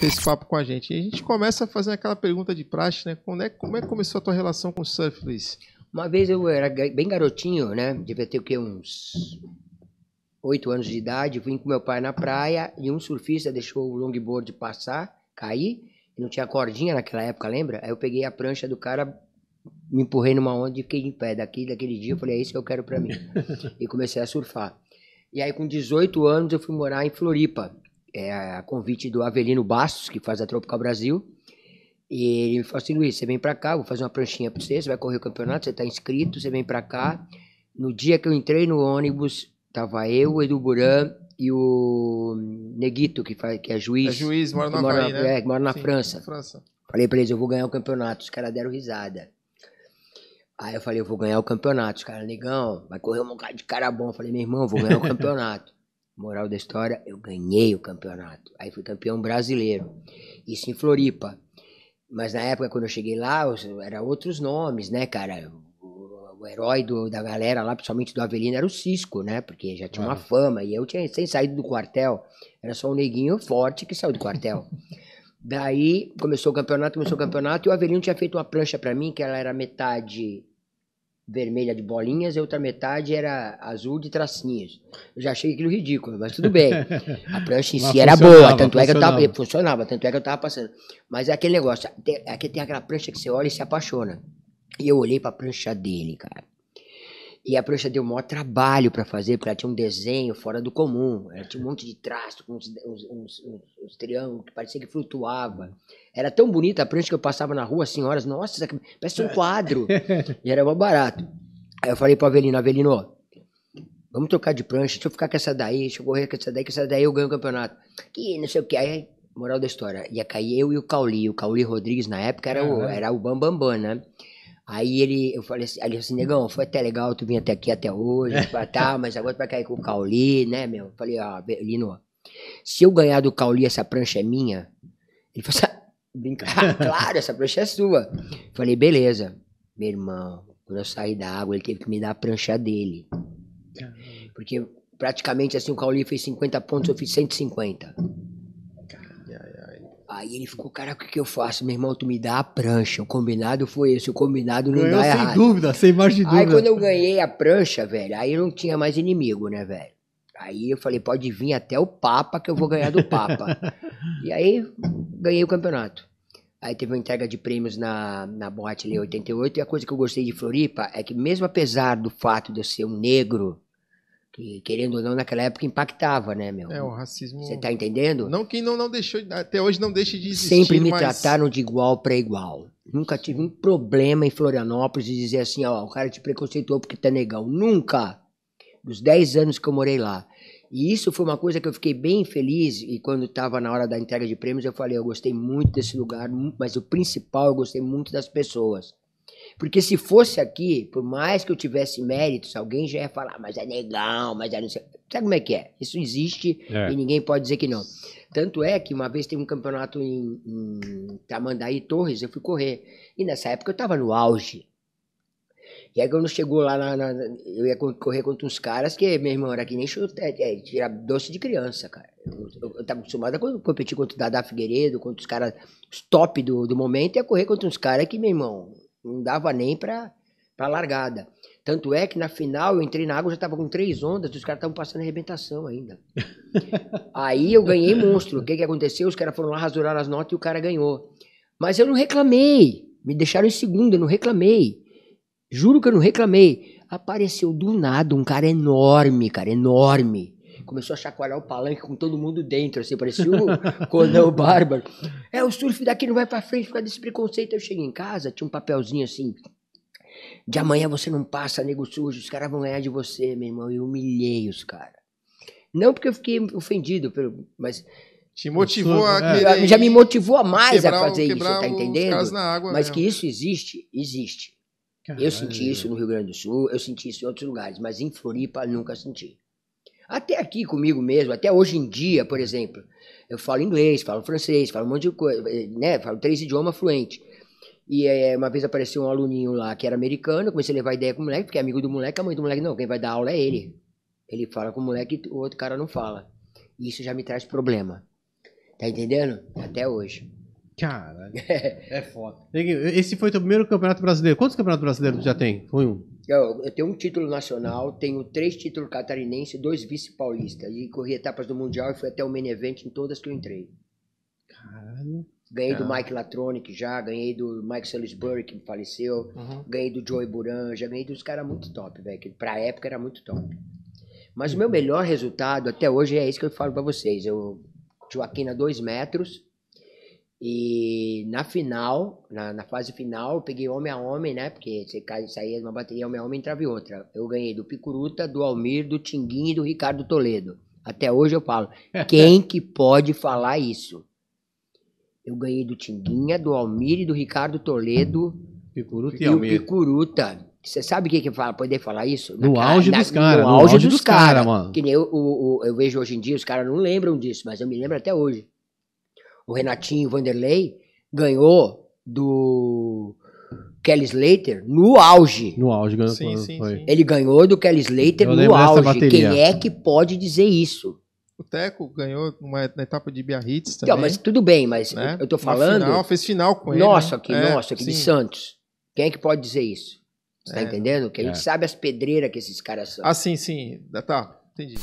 ter esse papo com a gente. E a gente começa a fazer aquela pergunta de praxe, né? Como é, como é que começou a tua relação com o surf, Luiz? Uma vez eu era bem garotinho, né? Devia ter o quê? Uns oito anos de idade. Vim com meu pai na praia e um surfista deixou o longboard passar, cair. Não tinha cordinha naquela época, lembra? Aí eu peguei a prancha do cara, me empurrei numa onda e fiquei em pé. Daqui, daquele dia eu falei, é isso que eu quero para mim. e comecei a surfar. E aí com 18 anos eu fui morar em Floripa é a convite do Avelino Bastos, que faz a Tropical Brasil. E ele me falou assim, Luiz, você vem pra cá, vou fazer uma pranchinha pra você, você vai correr o campeonato, você tá inscrito, você vem pra cá. No dia que eu entrei no ônibus, tava eu, o Edu Buran e o Neguito, que, faz, que é juiz. É juiz, mora na, mora na, né? é, mora na Sim, França. França. Falei pra eles, eu vou ganhar o campeonato. Os caras deram risada. Aí eu falei, eu vou ganhar o campeonato. Os caras, negão, vai correr um bocado de cara bom. Eu falei, meu irmão, vou ganhar o campeonato. Moral da história, eu ganhei o campeonato. Aí fui campeão brasileiro. Isso em Floripa. Mas na época, quando eu cheguei lá, era outros nomes, né, cara? O, o herói do, da galera lá, principalmente do Avelino, era o Cisco, né? Porque já tinha ah. uma fama. E eu tinha sem saído do quartel. Era só um neguinho forte que saiu do quartel. Daí começou o campeonato, começou o campeonato, e o Avelino tinha feito uma prancha para mim, que ela era metade vermelha de bolinhas e a outra metade era azul de tracinhos. Eu já achei aquilo ridículo, mas tudo bem. A prancha em si era boa, tanto é que eu tava, funcionava, tanto é que eu tava passando. Mas é aquele negócio, aqui é tem aquela prancha que você olha e se apaixona. E eu olhei pra prancha dele, cara. E a prancha deu o maior trabalho para fazer, porque ela tinha um desenho fora do comum. Ela tinha um monte de traço, com uns, uns, uns, uns triângulos que parecia que flutuava. Era tão bonita a prancha que eu passava na rua, as assim, senhoras, nossa, parece um quadro. e era mais barato. Aí eu falei pro Avelino, Avelino, vamos trocar de prancha, deixa eu ficar com essa daí, deixa eu correr com essa daí, que essa daí eu ganho o campeonato. Que não sei o que. Aí, moral da história, ia cair eu e o Cauli. O Cauli Rodrigues, na época, era uhum. o, era o Bambambam, Bam Bam, né? Aí ele, eu falei assim, ele assim, negão, foi até legal tu vir até aqui até hoje, tá, mas agora tu vai cair com o Cauli, né, meu? Eu falei, ó, ah, Lino, se eu ganhar do Cauli, essa prancha é minha? Ele falou assim, ah, brincar, ah, claro, essa prancha é sua. Eu falei, beleza, meu irmão, quando eu saí da água, ele teve que me dar a prancha dele. Porque praticamente assim, o Cauli fez 50 pontos, eu fiz 150. Aí ele ficou, cara o que eu faço? Meu irmão, tu me dá a prancha. O combinado foi esse, o combinado não Ganhou dá sem errado. sem dúvida, sem mais de dúvida. Aí quando eu ganhei a prancha, velho, aí não tinha mais inimigo, né, velho? Aí eu falei, pode vir até o Papa que eu vou ganhar do Papa. e aí ganhei o campeonato. Aí teve uma entrega de prêmios na, na boate 88. E a coisa que eu gostei de Floripa é que, mesmo apesar do fato de eu ser um negro, que querendo ou não naquela época impactava, né, meu? É, o racismo. Você tá entendendo? Não que não, não deixou, até hoje não deixa de existir. Sempre me mas... trataram de igual para igual. Nunca tive um problema em Florianópolis de dizer assim, ó, o cara te preconceituou porque tá negão. Nunca. Dos 10 anos que eu morei lá. E isso foi uma coisa que eu fiquei bem feliz e quando estava na hora da entrega de prêmios eu falei, eu gostei muito desse lugar, mas o principal, eu gostei muito das pessoas. Porque se fosse aqui, por mais que eu tivesse méritos, alguém já ia falar, mas é negão, mas é não sei. Sabe como é que é? Isso existe é. e ninguém pode dizer que não. Tanto é que uma vez teve um campeonato em, em Tamandaí Torres, eu fui correr. E nessa época eu estava no auge. E aí quando chegou lá, na, na, eu ia correr contra uns caras que, meu irmão, era que nem chute, é, é, doce de criança, cara. Eu, eu, eu tava acostumado a competir contra o Dada Figueiredo, contra os caras top do, do momento, e correr contra uns caras que, meu irmão, não dava nem pra, pra largada. Tanto é que na final eu entrei na água, já tava com três ondas, os caras estavam passando arrebentação ainda. Aí eu ganhei monstro. O que que aconteceu? Os caras foram lá rasurar as notas e o cara ganhou. Mas eu não reclamei. Me deixaram em segundo, eu não reclamei. Juro que eu não reclamei. Apareceu do nada um cara enorme, cara, enorme começou a chacoalhar o palanque com todo mundo dentro, assim, parecia o Conan Bárbaro. É, o surf daqui não vai pra frente por causa desse preconceito. Eu cheguei em casa, tinha um papelzinho assim, de amanhã você não passa, nego sujo, os caras vão ganhar de você, meu irmão. Eu humilhei os caras. Não porque eu fiquei ofendido, mas. Te motivou a né? querer já, me motivou a mais a fazer isso, tá entendendo? mas mesmo. que isso existe, existe. Caralho. Eu senti isso no Rio Grande do Sul, eu senti isso em outros lugares, mas em Floripa nunca senti. Até aqui comigo mesmo, até hoje em dia, por exemplo, eu falo inglês, falo francês, falo um monte de coisa, eh, né? Falo três idiomas fluentes E é, uma vez apareceu um aluninho lá que era americano, comecei a levar ideia com o moleque, porque é amigo do moleque, a mãe do moleque, não, quem vai dar aula é ele. Ele fala com o moleque e o outro cara não fala. Isso já me traz problema. Tá entendendo? Até hoje. Caralho. é, é foda. Esse foi o teu primeiro campeonato brasileiro. Quantos campeonatos brasileiros tu já tem? Foi um? Eu, eu tenho um título nacional, tenho três títulos catarinense, dois vice paulistas E corri etapas do Mundial e fui até o main event em todas que eu entrei. Caralho. Ganhei Caralho. do Mike Latronic já, ganhei do Mike Salisbury, que faleceu, uhum. ganhei do Joey Buran, já ganhei dos caras muito top, velho. pra época era muito top. Mas o meu melhor resultado até hoje é isso que eu falo para vocês. Eu, na dois metros e na final, na, na, fase final, eu peguei homem a homem, né? Porque você cai, saía uma bateria homem a homem, entrava outra. Eu ganhei do Picuruta, do Almir, do Tinguinho e do Ricardo Toledo. Até hoje eu falo, quem que pode falar isso? Eu ganhei do Tinguinha, do Almir e do Ricardo Toledo. Picuruta e, e Almir. Picuruta. Você sabe o que que fala? Poder falar isso? No auge na, dos caras. No, no, auge dos, dos caras, cara, mano. Que nem eu, o, o, eu vejo hoje em dia, os caras não lembram disso, mas eu me lembro até hoje o Renatinho Vanderlei ganhou do Kelly Slater no auge. No auge ganhou. Sim, sim, sim. Ele ganhou do Kelly Slater Eu no auge. Quem é que pode dizer isso? O Teco ganhou uma, na etapa de Biarritz então, também. Não, mas tudo bem, mas né? eu tô falando. Final, fez final com ele. Nossa, aqui, né? que, é, nossa, que de Santos. Quem é que pode dizer isso? Você tá é. tá entendendo? Que a gente é. sabe as pedreiras que esses caras são. Ah, sim, sim. Tá, tá. entendi.